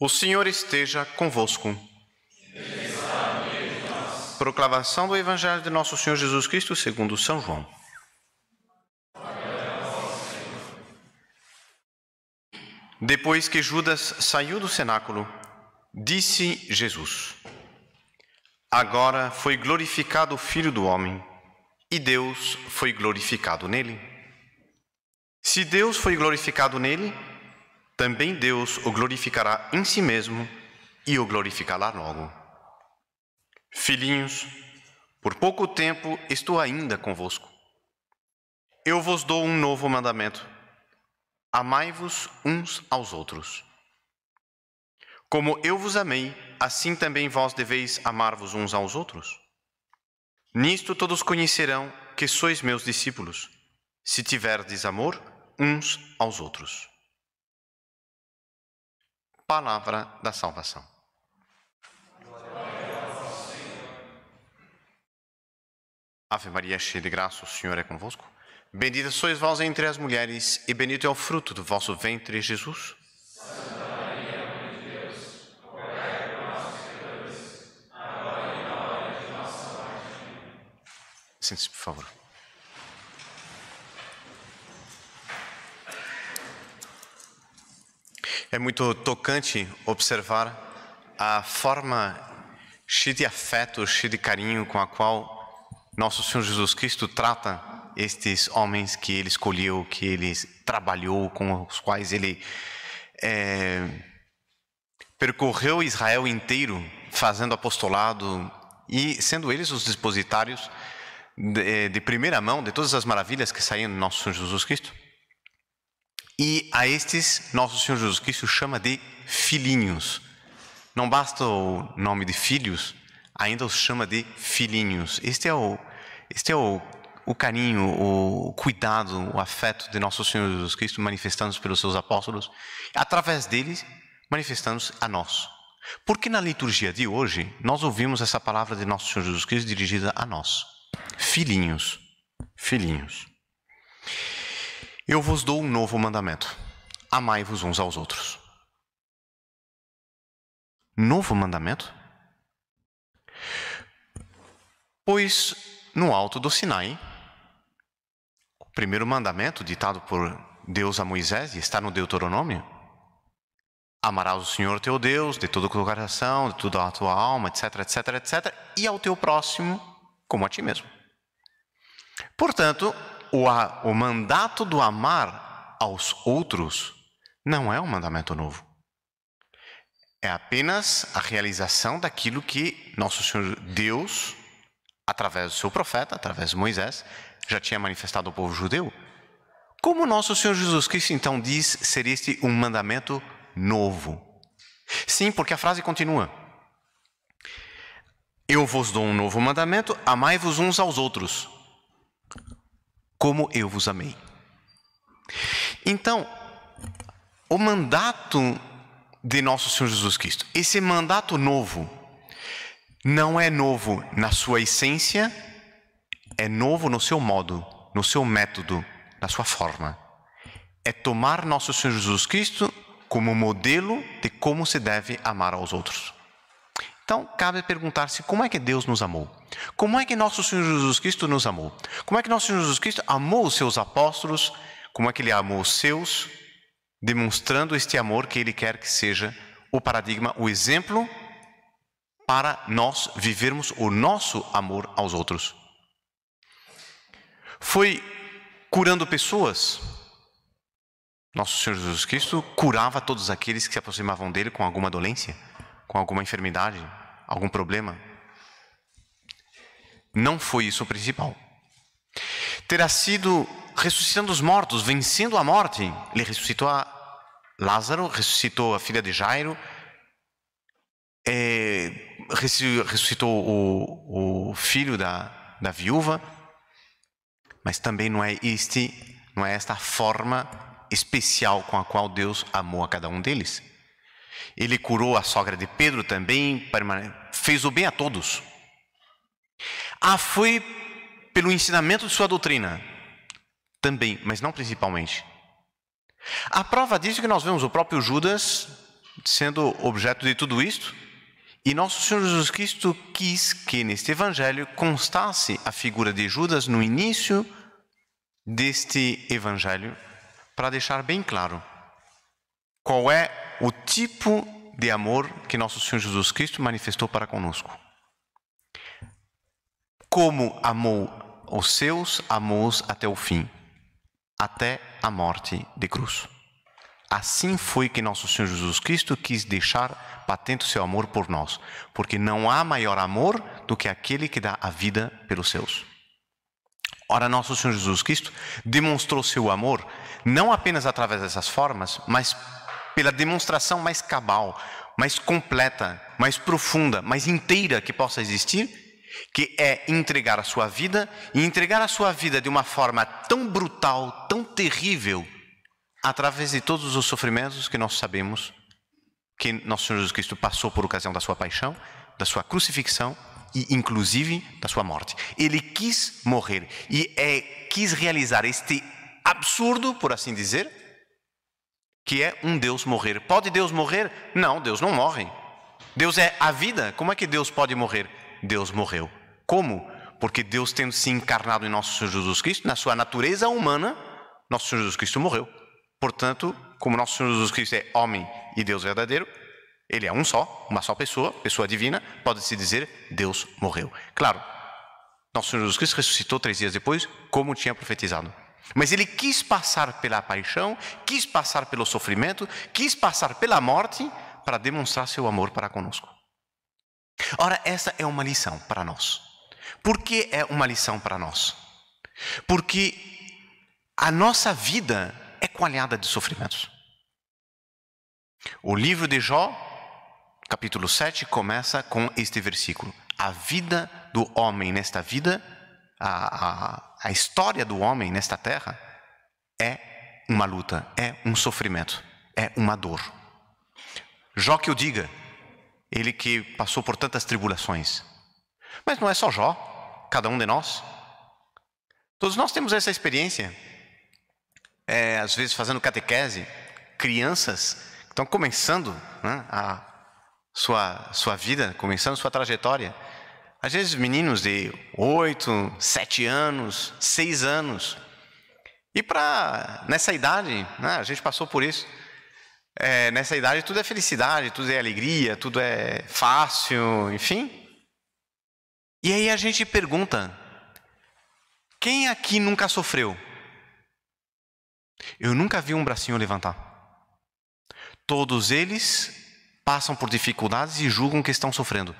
O Senhor esteja convosco. Proclamação do Evangelho de Nosso Senhor Jesus Cristo segundo São João. Depois que Judas saiu do cenáculo, disse Jesus: Agora foi glorificado o Filho do Homem, e Deus foi glorificado nele. Se Deus foi glorificado nele, também Deus o glorificará em si mesmo e o glorificará logo. Filhinhos, por pouco tempo estou ainda convosco. Eu vos dou um novo mandamento: amai-vos uns aos outros. Como eu vos amei, assim também vós deveis amar-vos uns aos outros. Nisto todos conhecerão que sois meus discípulos, se tiverdes amor uns aos outros palavra da salvação. Ave Maria, cheia de graça, o Senhor é convosco. Bendita sois vós entre as mulheres, e bendito é o fruto do vosso ventre, Jesus. Santa Maria, de Deus, agora e na hora de nossa morte. Sente-se, por favor. É muito tocante observar a forma cheia de afeto, cheia de carinho com a qual nosso Senhor Jesus Cristo trata estes homens que ele escolheu, que ele trabalhou, com os quais ele é, percorreu Israel inteiro, fazendo apostolado e sendo eles os depositários de, de, primeira mão de todas as maravilhas que saíam do nosso Senhor Jesus Cristo. E a estes, nosso Senhor Jesus Cristo chama de filhinhos. Não basta o nome de filhos, ainda os chama de filhinhos. Este é o, este é o, o carinho, o cuidado, o afeto de nosso Senhor Jesus Cristo manifestando-se pelos seus apóstolos, através deles, manifestando-se a nós. Porque na liturgia de hoje, nós ouvimos essa palavra de nosso Senhor Jesus Cristo dirigida a nós: filhinhos, filhinhos. Eu vos dou um novo mandamento: amai-vos uns aos outros. Novo mandamento? Pois no alto do Sinai, o primeiro mandamento ditado por Deus a Moisés, e está no Deuteronômio: amarás o Senhor teu Deus de todo o teu coração, de toda a tua alma, etc, etc, etc, e ao teu próximo como a ti mesmo. Portanto, o, a, o mandato do amar aos outros não é um mandamento novo. É apenas a realização daquilo que nosso Senhor Deus, através do seu profeta, através de Moisés, já tinha manifestado ao povo judeu. Como nosso Senhor Jesus Cristo então diz ser este um mandamento novo? Sim, porque a frase continua: Eu vos dou um novo mandamento, amai-vos uns aos outros como eu vos amei. Então, o mandato de nosso Senhor Jesus Cristo, esse mandato novo, não é novo na sua essência, é novo no seu modo, no seu método, na sua forma. É tomar nosso Senhor Jesus Cristo como modelo de como se deve amar aos outros. Então, cabe perguntar-se como é que Deus nos amou? Como é que nosso Senhor Jesus Cristo nos amou? Como é que nosso Senhor Jesus Cristo amou os seus apóstolos? Como é que ele amou os seus? Demonstrando este amor que ele quer que seja o paradigma, o exemplo para nós vivermos o nosso amor aos outros. Foi curando pessoas. Nosso Senhor Jesus Cristo curava todos aqueles que se aproximavam dele com alguma dolência, com alguma enfermidade, algum problema? Não foi isso o principal. Terá sido ressuscitando os mortos, vencendo a morte. Ele ressuscitou a Lázaro, ressuscitou a filha de Jairo, é, ressuscitou o, o filho da, da viúva, mas também não é este, não é esta forma especial com a qual Deus amou a cada um deles. Ele curou a sogra de Pedro também, fez o bem a todos. Ah, foi pelo ensinamento de sua doutrina. Também, mas não principalmente. A prova disso é que nós vemos o próprio Judas sendo objeto de tudo isto, e nosso Senhor Jesus Cristo quis que neste evangelho constasse a figura de Judas no início deste evangelho, para deixar bem claro qual é o tipo de amor que nosso Senhor Jesus Cristo manifestou para conosco. Como amou os seus, amou-os até o fim, até a morte de cruz. Assim foi que nosso Senhor Jesus Cristo quis deixar patente o seu amor por nós, porque não há maior amor do que aquele que dá a vida pelos seus. Ora, nosso Senhor Jesus Cristo demonstrou seu amor não apenas através dessas formas, mas pela demonstração mais cabal, mais completa, mais profunda, mais inteira que possa existir, que é entregar a sua vida e entregar a sua vida de uma forma tão brutal, tão terrível, através de todos os sofrimentos que nós sabemos que nosso Senhor Jesus Cristo passou por ocasião da sua paixão, da sua crucifixão e inclusive da sua morte. Ele quis morrer e é, quis realizar este absurdo, por assim dizer, que é um Deus morrer. Pode Deus morrer? Não, Deus não morre. Deus é a vida. Como é que Deus pode morrer? Deus morreu. Como? Porque Deus, tendo se encarnado em nosso Senhor Jesus Cristo, na sua natureza humana, nosso Senhor Jesus Cristo morreu. Portanto, como nosso Senhor Jesus Cristo é homem e Deus verdadeiro, ele é um só, uma só pessoa, pessoa divina, pode-se dizer Deus morreu. Claro, nosso Senhor Jesus Cristo ressuscitou três dias depois, como tinha profetizado. Mas ele quis passar pela paixão, quis passar pelo sofrimento, quis passar pela morte para demonstrar seu amor para conosco. Ora, essa é uma lição para nós. Por que é uma lição para nós? Porque a nossa vida é coalhada de sofrimentos. O livro de Jó, capítulo 7, começa com este versículo: A vida do homem nesta vida a, a, a história do homem nesta terra é uma luta, é um sofrimento, é uma dor. Jó que o diga, ele que passou por tantas tribulações. Mas não é só Jó, cada um de nós. Todos nós temos essa experiência. É, às vezes fazendo catequese, crianças que estão começando né, a sua, sua vida, começando sua trajetória, às vezes meninos de 8, 7 anos, 6 anos. E para nessa idade, né, a gente passou por isso. É, nessa idade tudo é felicidade, tudo é alegria, tudo é fácil, enfim. E aí a gente pergunta: quem aqui nunca sofreu? Eu nunca vi um bracinho levantar. Todos eles passam por dificuldades e julgam que estão sofrendo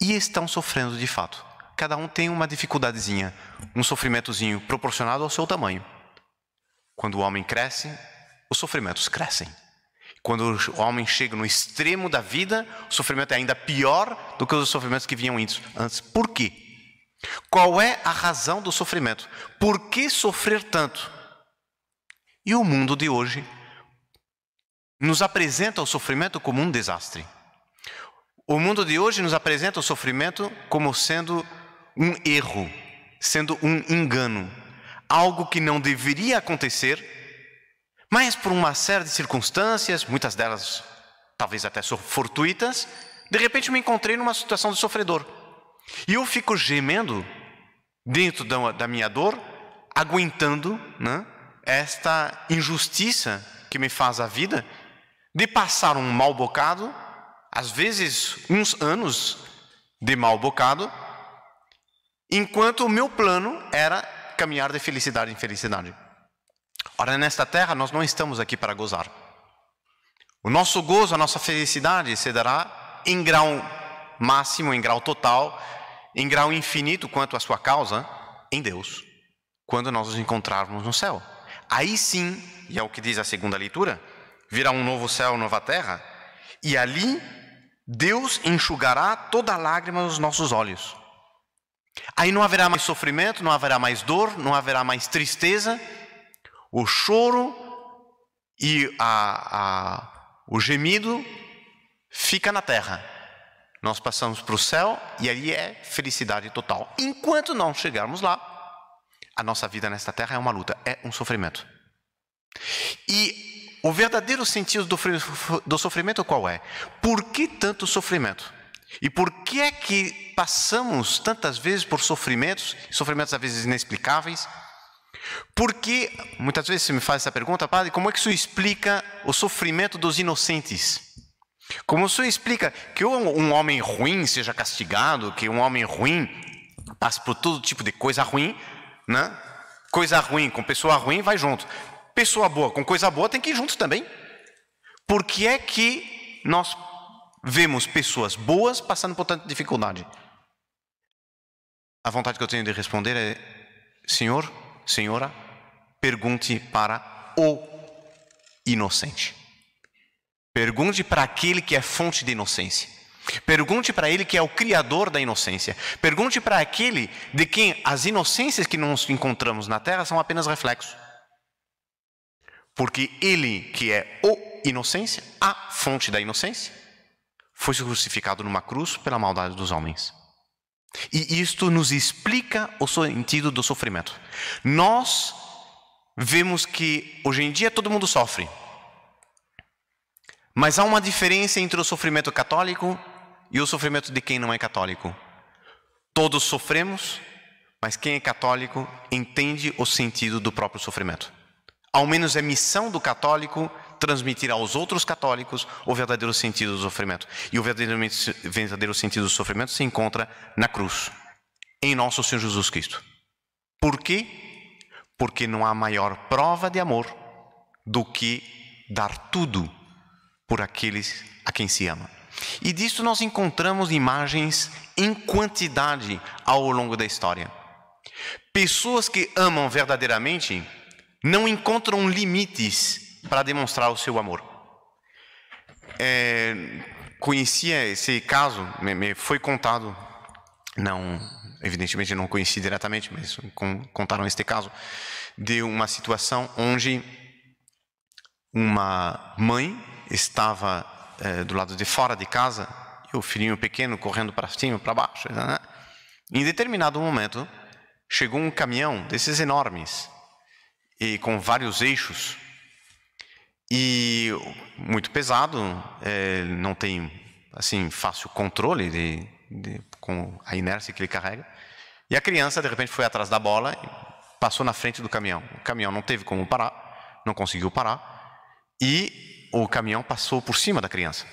e estão sofrendo de fato. Cada um tem uma dificuldadezinha, um sofrimentozinho proporcionado ao seu tamanho. Quando o homem cresce, os sofrimentos crescem. Quando o homem chega no extremo da vida, o sofrimento é ainda pior do que os sofrimentos que vinham antes. Por quê? Qual é a razão do sofrimento? Por que sofrer tanto? E o mundo de hoje nos apresenta o sofrimento como um desastre. O mundo de hoje nos apresenta o sofrimento como sendo um erro, sendo um engano, algo que não deveria acontecer, mas por uma série de circunstâncias, muitas delas talvez até fortuitas, de repente me encontrei numa situação de sofredor. E eu fico gemendo dentro da, minha dor, aguentando né, esta injustiça que me faz a vida, de passar um mau bocado às vezes uns anos de mau bocado, enquanto o meu plano era caminhar de felicidade em felicidade. Ora, nesta terra nós não estamos aqui para gozar. O nosso gozo, a nossa felicidade se dará em grau máximo, em grau total, em grau infinito quanto à sua causa, em Deus, quando nós nos encontrarmos no céu. Aí sim, e é o que diz a segunda leitura, virá um novo céu, nova terra, e ali Deus enxugará toda lágrima dos nossos olhos. Aí não haverá mais sofrimento, não haverá mais dor, não haverá mais tristeza. O choro e a, a, o gemido fica na terra. Nós passamos para o céu e aí é felicidade total. Enquanto não chegarmos lá, a nossa vida nesta terra é uma luta, é um sofrimento. E o verdadeiro sentido do, do sofrimento qual é? Por que tanto sofrimento? E por que é que passamos tantas vezes por sofrimentos, sofrimentos às vezes inexplicáveis? Porque, muitas vezes se me faz essa pergunta, padre, como é que o senhor explica o sofrimento dos inocentes? Como o senhor explica que um homem ruim seja castigado, que um homem ruim passe por todo tipo de coisa ruim, né? Coisa ruim com pessoa ruim vai junto. Pessoa boa com coisa boa tem que ir junto também. Por que é que nós vemos pessoas boas passando por tanta dificuldade? A vontade que eu tenho de responder é: Senhor, Senhora, pergunte para o inocente. Pergunte para aquele que é fonte de inocência. Pergunte para ele que é o criador da inocência. Pergunte para aquele de quem as inocências que nós encontramos na terra são apenas reflexos. Porque ele, que é o inocência, a fonte da inocência, foi crucificado numa cruz pela maldade dos homens. E isto nos explica o sentido do sofrimento. Nós vemos que hoje em dia todo mundo sofre. Mas há uma diferença entre o sofrimento católico e o sofrimento de quem não é católico. Todos sofremos, mas quem é católico entende o sentido do próprio sofrimento ao menos é missão do católico transmitir aos outros católicos o verdadeiro sentido do sofrimento. E o verdadeiro, sentido do sofrimento se encontra na cruz, em nosso Senhor Jesus Cristo. Por quê? Porque não há maior prova de amor do que dar tudo por aqueles a quem se ama. E disso nós encontramos imagens em quantidade ao longo da história. Pessoas que amam verdadeiramente não encontram limites para demonstrar o seu amor. É, conhecia esse caso, me, me foi contado, não, evidentemente não conheci diretamente, mas com, contaram este caso, de uma situação onde uma mãe estava é, do lado de fora de casa e o filhinho pequeno correndo para cima, para baixo. Né, né? Em determinado momento, chegou um caminhão desses enormes e com vários eixos e muito pesado, é, não tem assim fácil controle de, de, com a inércia que ele carrega. E a criança de repente foi atrás da bola, passou na frente do caminhão. O caminhão não teve como parar, não conseguiu parar e o caminhão passou por cima da criança.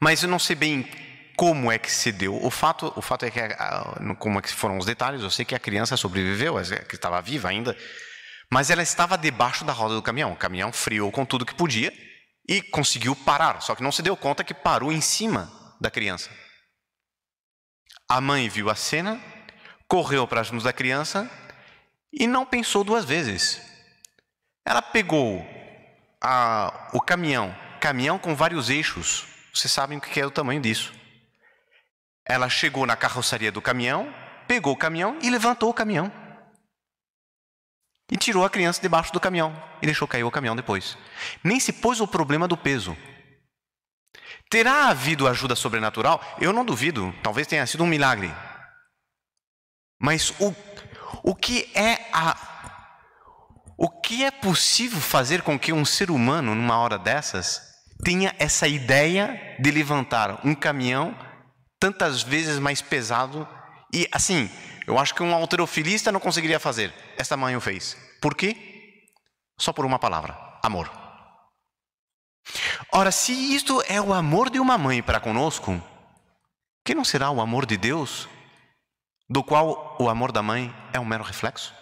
Mas eu não sei bem como é que se deu. O fato, o fato é que, ah, como é que foram os detalhes, eu sei que a criança sobreviveu, que estava viva ainda, mas ela estava debaixo da roda do caminhão. O caminhão friou com tudo que podia e conseguiu parar, só que não se deu conta que parou em cima da criança. A mãe viu a cena, correu para as mãos da criança e não pensou duas vezes. Ela pegou a, o caminhão, caminhão com vários eixos. Vocês sabem o que é o tamanho disso ela chegou na carroçaria do caminhão, pegou o caminhão e levantou o caminhão. E tirou a criança debaixo do caminhão e deixou cair o caminhão depois. Nem se pôs o problema do peso. Terá havido ajuda sobrenatural? Eu não duvido, talvez tenha sido um milagre. Mas o, o que é a o que é possível fazer com que um ser humano numa hora dessas tenha essa ideia de levantar um caminhão tantas vezes mais pesado. E assim, eu acho que um alterofilista não conseguiria fazer. Esta mãe o fez. Por quê? Só por uma palavra: amor. Ora, se isto é o amor de uma mãe para conosco, que não será o amor de Deus, do qual o amor da mãe é um mero reflexo?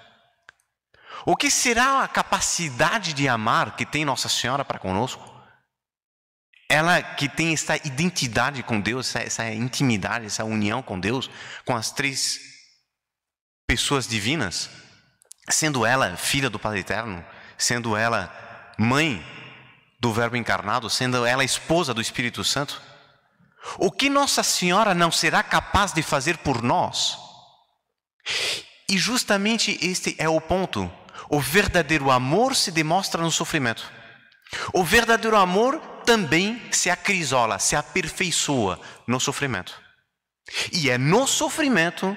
O que será a capacidade de amar que tem Nossa Senhora para conosco? Ela que tem essa identidade com Deus, essa, essa intimidade, essa união com Deus, com as três pessoas divinas, sendo ela filha do Pai Eterno, sendo ela mãe do Verbo encarnado, sendo ela esposa do Espírito Santo, o que Nossa Senhora não será capaz de fazer por nós? E justamente este é o ponto. O verdadeiro amor se demonstra no sofrimento. O verdadeiro amor também se acrisola, se aperfeiçoa no sofrimento. E é no sofrimento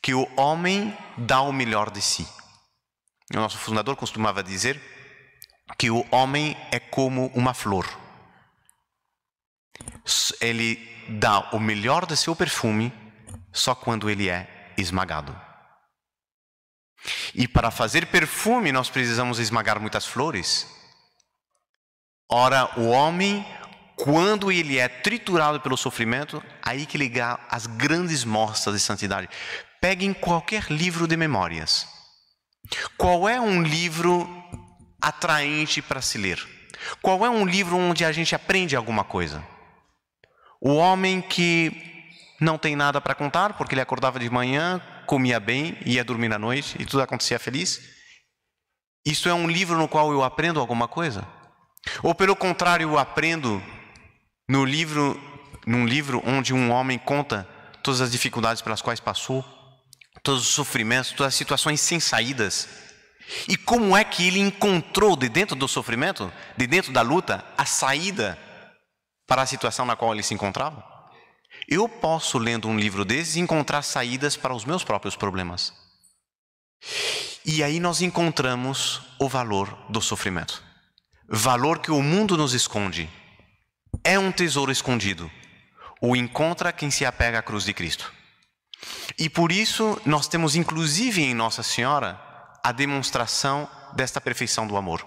que o homem dá o melhor de si. O nosso fundador costumava dizer que o homem é como uma flor. Ele dá o melhor de seu perfume só quando ele é esmagado. E para fazer perfume, nós precisamos esmagar muitas flores Ora, o homem, quando ele é triturado pelo sofrimento, aí que ligar as grandes mostras de santidade. Peguem qualquer livro de memórias. Qual é um livro atraente para se ler? Qual é um livro onde a gente aprende alguma coisa? O homem que não tem nada para contar, porque ele acordava de manhã, comia bem, ia dormir à noite e tudo acontecia feliz. Isso é um livro no qual eu aprendo alguma coisa? Ou pelo contrário, aprendo no livro, num livro onde um homem conta todas as dificuldades pelas quais passou, todos os sofrimentos, todas as situações sem saídas. E como é que ele encontrou de dentro do sofrimento, de dentro da luta, a saída para a situação na qual ele se encontrava? Eu posso, lendo um livro desses, encontrar saídas para os meus próprios problemas. E aí nós encontramos o valor do sofrimento valor que o mundo nos esconde. É um tesouro escondido. O encontra quem se apega à cruz de Cristo. E por isso nós temos inclusive em Nossa Senhora a demonstração desta perfeição do amor.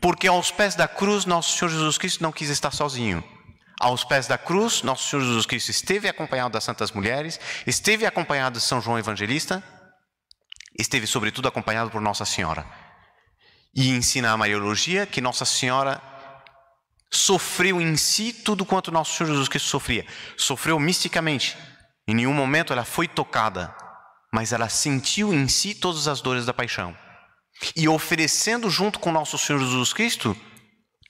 Porque aos pés da cruz nosso Senhor Jesus Cristo não quis estar sozinho. Aos pés da cruz, nosso Senhor Jesus Cristo esteve acompanhado das santas mulheres, esteve acompanhado de São João Evangelista, esteve sobretudo acompanhado por Nossa Senhora e ensina a Mariologia que Nossa Senhora sofreu em si tudo quanto nosso Senhor Jesus Cristo sofria. Sofreu misticamente. Em nenhum momento ela foi tocada, mas ela sentiu em si todas as dores da paixão. E oferecendo junto com nosso Senhor Jesus Cristo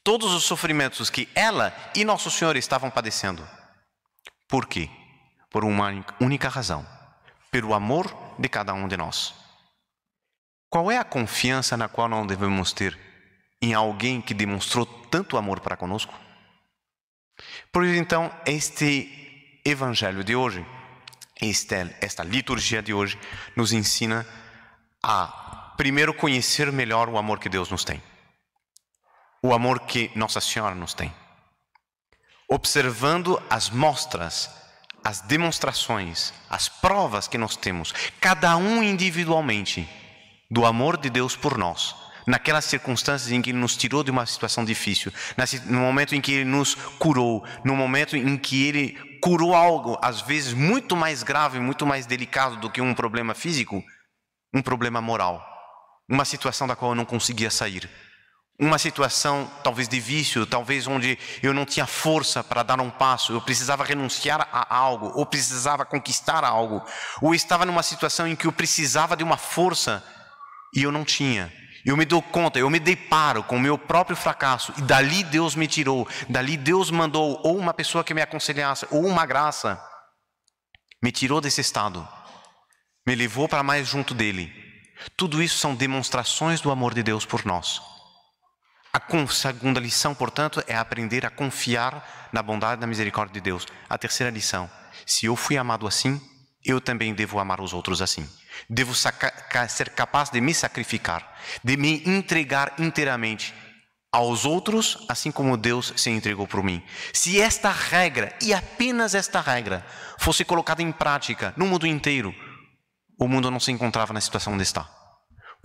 todos os sofrimentos que ela e nosso Senhor estavam padecendo. Por quê? Por uma única razão: pelo amor de cada um de nós. Qual é a confiança na qual não devemos ter em alguém que demonstrou tanto amor para conosco? Por isso, então, este evangelho de hoje, esta liturgia de hoje, nos ensina a, primeiro, conhecer melhor o amor que Deus nos tem, o amor que Nossa Senhora nos tem, observando as mostras, as demonstrações, as provas que nós temos, cada um individualmente do amor de Deus por nós, naquelas circunstâncias em que Ele nos tirou de uma situação difícil, no momento em que Ele nos curou, no momento em que Ele curou algo, às vezes muito mais grave, muito mais delicado do que um problema físico, um problema moral, uma situação da qual eu não conseguia sair, uma situação talvez de vício, talvez onde eu não tinha força para dar um passo, eu precisava renunciar a algo, ou precisava conquistar algo, ou estava numa situação em que eu precisava de uma força e eu não tinha. Eu me dou conta, eu me deparo com o meu próprio fracasso e dali Deus me tirou, dali Deus mandou ou uma pessoa que me aconselhasse ou uma graça, me tirou desse estado, me levou para mais junto dele. Tudo isso são demonstrações do amor de Deus por nós. A segunda lição, portanto, é aprender a confiar na bondade e na misericórdia de Deus. A terceira lição: se eu fui amado assim, eu também devo amar os outros assim. Devo ser capaz de me sacrificar, de me entregar inteiramente aos outros, assim como Deus se entregou por mim. Se esta regra, e apenas esta regra, fosse colocada em prática no mundo inteiro, o mundo não se encontrava na situação onde está.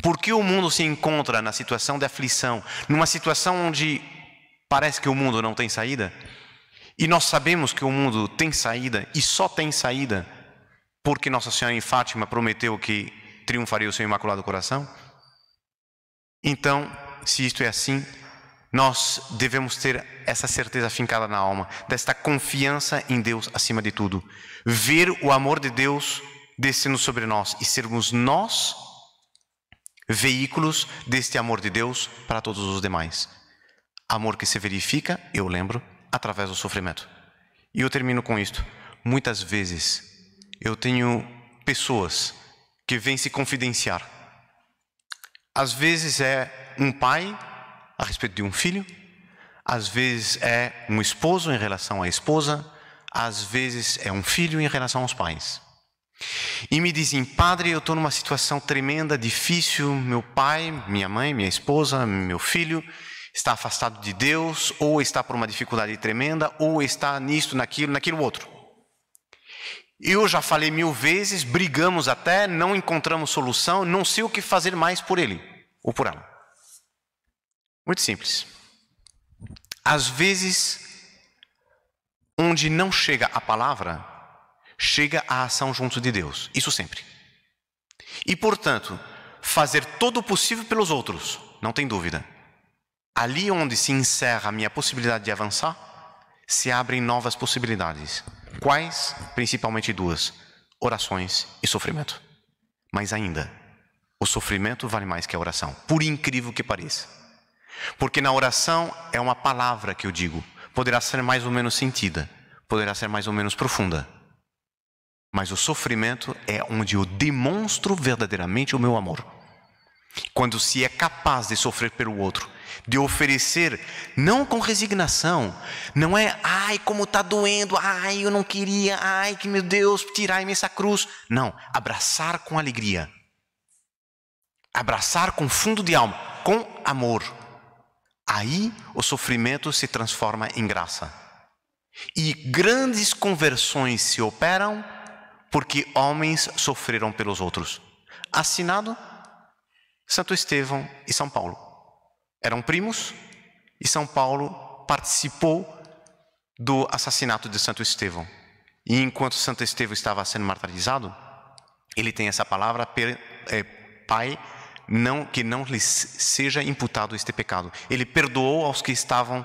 Por que o mundo se encontra na situação de aflição, numa situação onde parece que o mundo não tem saída? E nós sabemos que o mundo tem saída e só tem saída porque Nossa Senhora em Fátima prometeu que triunfaria o seu Imaculado Coração? Então, se isto é assim, nós devemos ter essa certeza fincada na alma, desta confiança em Deus acima de tudo. Ver o amor de Deus descendo sobre nós e sermos nós veículos deste amor de Deus para todos os demais. Amor que se verifica, eu lembro, através do sofrimento. E eu termino com isto. Muitas vezes eu tenho pessoas que vêm se confidenciar. Às vezes é um pai a respeito de um filho, às vezes é um esposo em relação à esposa, às vezes é um filho em relação aos pais. E me dizem, padre, eu estou numa situação tremenda, difícil. Meu pai, minha mãe, minha esposa, meu filho está afastado de Deus, ou está por uma dificuldade tremenda, ou está nisto, naquilo, naquilo outro. Eu já falei mil vezes, brigamos até, não encontramos solução, não sei o que fazer mais por ele ou por ela. Muito simples. Às vezes, onde não chega a palavra, chega a ação junto de Deus. Isso sempre. E, portanto, fazer todo o possível pelos outros, não tem dúvida. Ali onde se encerra a minha possibilidade de avançar, se abrem novas possibilidades. Quais? Principalmente duas: orações e sofrimento. Mas ainda, o sofrimento vale mais que a oração, por incrível que pareça. Porque na oração é uma palavra que eu digo, poderá ser mais ou menos sentida, poderá ser mais ou menos profunda. Mas o sofrimento é onde eu demonstro verdadeiramente o meu amor. Quando se é capaz de sofrer pelo outro, de oferecer, não com resignação, não é, ai, como está doendo, ai, eu não queria, ai, que meu Deus, tirai-me essa cruz. Não, abraçar com alegria, abraçar com fundo de alma, com amor. Aí o sofrimento se transforma em graça. E grandes conversões se operam porque homens sofreram pelos outros. Assinado Santo Estevão e São Paulo eram primos e São Paulo participou do assassinato de Santo Estevão. E enquanto Santo Estevão estava sendo martirizado, ele tem essa palavra, é, pai, não, que não lhe seja imputado este pecado. Ele perdoou aos que estavam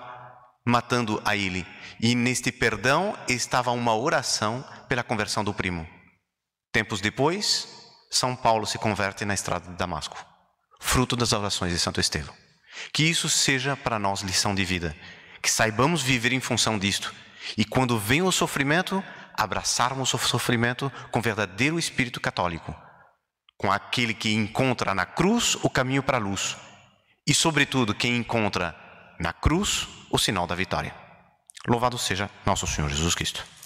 matando a ele. E neste perdão estava uma oração pela conversão do primo. Tempos depois, São Paulo se converte na estrada de Damasco, fruto das orações de Santo Estevão. Que isso seja para nós lição de vida, que saibamos viver em função disto e quando vem o sofrimento, abraçarmos o sofrimento com verdadeiro espírito católico, com aquele que encontra na cruz o caminho para a luz e, sobretudo, quem encontra na cruz o sinal da vitória. Louvado seja nosso Senhor Jesus Cristo.